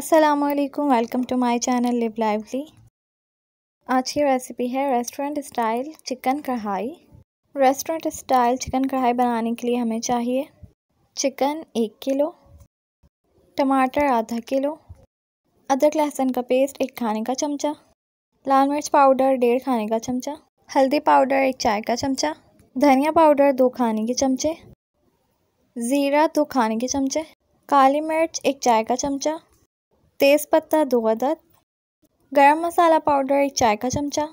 Aslam welcome to my channel live lively आज की recipe है restaurant style chicken kadai restaurant style chicken kadai बनाने के लिए हमें चाहिए चिकन एक किलो टमाटर आधा किलो अदरक लहसुन का पेस्ट एक खाने का चमचा लाल मिर्च पाउडर डेढ़ खाने का चमचा हल्दी पाउडर एक चाय का चमचा धनिया पाउडर दो खाने के चमचे ज़ीरा दो खाने के चमचे काली मिर्च एक चाय का चमचा तेज़ पत्ता दो अदद गरम मसाला पाउडर एक चाय का चमचा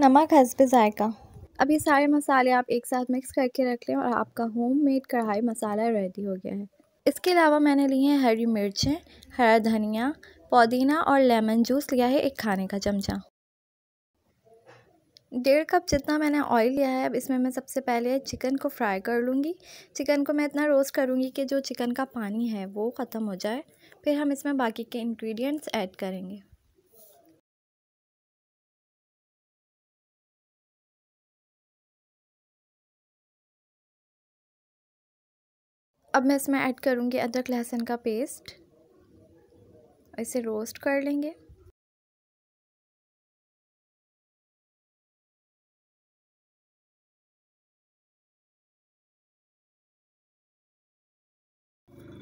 नमक हंसब जायका अब ये सारे मसाले आप एक साथ मिक्स करके रख लें और आपका होम मेड कढ़ाई मसाला रेडी हो गया है इसके अलावा मैंने लिए हैं हरी मिर्चें हरा धनिया पुदीना और लेमन जूस लिया है एक खाने का चमचा डेढ़ कप जितना मैंने ऑयल लिया है अब इसमें मैं सबसे पहले चिकन को फ्राई कर लूँगी चिकन को मैं इतना रोस्ट करूँगी कि जो चिकन का पानी है वो ख़त्म हो जाए फिर हम इसमें बाकी के इंग्रेडिएंट्स ऐड करेंगे अब मैं इसमें ऐड करूँगी अदरक लहसुन का पेस्ट इसे रोस्ट कर लेंगे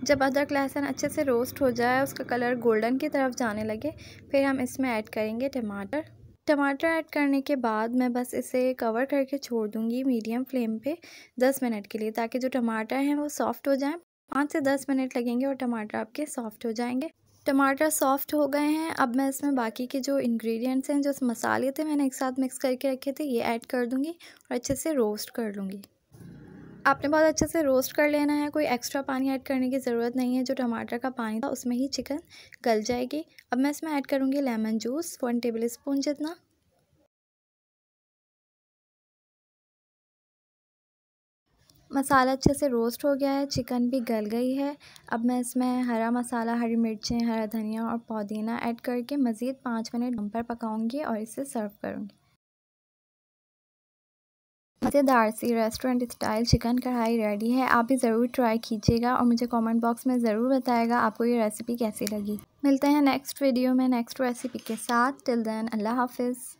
जब अदरक लहसुन अच्छे से रोस्ट हो जाए उसका कलर गोल्डन की तरफ जाने लगे फिर हम इसमें ऐड करेंगे टमाटर टमाटर ऐड करने के बाद मैं बस इसे कवर करके छोड़ दूंगी मीडियम फ्लेम पे दस मिनट के लिए ताकि जो टमाटर हैं वो सॉफ़्ट हो जाएं पाँच से दस मिनट लगेंगे और टमाटर आपके सॉफ़्ट हो जाएंगे टमाटर सॉफ़्ट हो गए हैं अब मैं इसमें बाकी के जो इंग्रेडिएंट्स हैं जो मसाले थे मैंने एक साथ मिक्स करके रखे थे ये ऐड कर दूँगी और अच्छे से रोस्ट कर लूँगी आपने बहुत अच्छे से रोस्ट कर लेना है कोई एक्स्ट्रा पानी ऐड करने की ज़रूरत नहीं है जो टमाटर का पानी था उसमें ही चिकन गल जाएगी अब मैं इसमें ऐड करूँगी lemon juice one tablespoon जितना मसाला अच्छे से रोस्ट हो गया है चिकन भी गल गई है अब मैं इसमें हरा मसाला हरी मिर्चें हरा धनिया और पुदीना ऐड करके मज़ीद पाँच मिनट दम पर पकाऊँगी और इसे सर्व करूँगी मज़ेदार सी restaurant style chicken kadai ready है आप भी ज़रूर ट्राई कीजिएगा और मुझे कमेंट बॉक्स में ज़रूर बताएगा आपको ये रेसिपी कैसी लगी मिलते हैं नेक्स्ट वीडियो में नेक्स्ट रेसिपी के साथ टिल देन अल्लाह हाफिज़